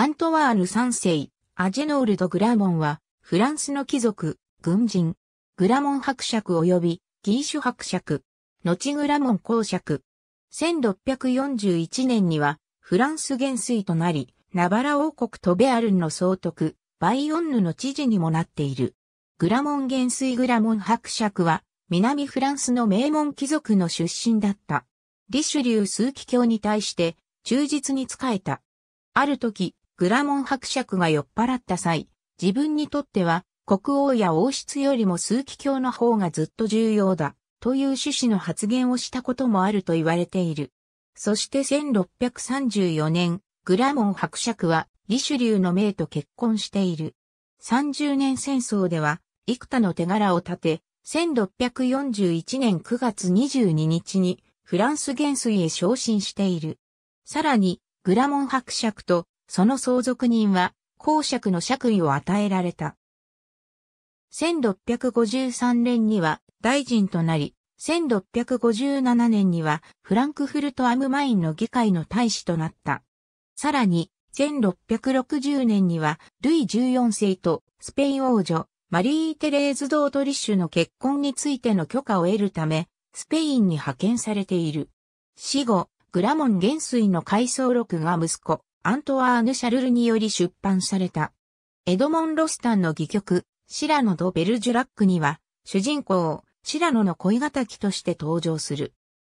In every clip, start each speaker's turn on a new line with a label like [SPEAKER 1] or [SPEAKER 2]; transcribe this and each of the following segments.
[SPEAKER 1] アントワーヌ三世、アジェノールド・グラモンは、フランスの貴族、軍人、グラモン伯爵及びギーシュ伯爵、後グラモン公爵。1641年には、フランス元帥となり、ナバラ王国トベアルンの総督、バイオンヌの知事にもなっている。グラモン元帥グラモン伯爵は、南フランスの名門貴族の出身だった。リシュリュー数奇卿に対して、忠実に仕えた。ある時、グラモン伯爵が酔っ払った際、自分にとっては国王や王室よりも数奇教の方がずっと重要だ、という趣旨の発言をしたこともあると言われている。そして1634年、グラモン伯爵はリシュリューの命と結婚している。30年戦争では、幾多の手柄を立て、1641年9月22日にフランス元帥へ昇進している。さらに、グラモン伯爵とその相続人は、公爵の爵位を与えられた。1653年には大臣となり、1657年にはフランクフルトアムマインの議会の大使となった。さらに、1660年にはルイ14世とスペイン王女マリー・テレーズ・ドートリッシュの結婚についての許可を得るため、スペインに派遣されている。死後、グラモン元帥の回想録が息子、アントワーヌ・シャルルにより出版された。エドモン・ロスタンの戯曲、シラノ・ド・ベルジュラックには、主人公、シラノの恋敵として登場する。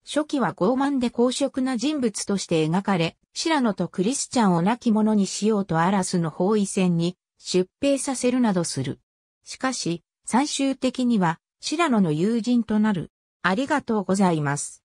[SPEAKER 1] 初期は傲慢で公職な人物として描かれ、シラノとクリスチャンを亡き者にしようとアラスの包囲戦に出兵させるなどする。しかし、最終的には、シラノの友人となる。ありが
[SPEAKER 2] とうございます。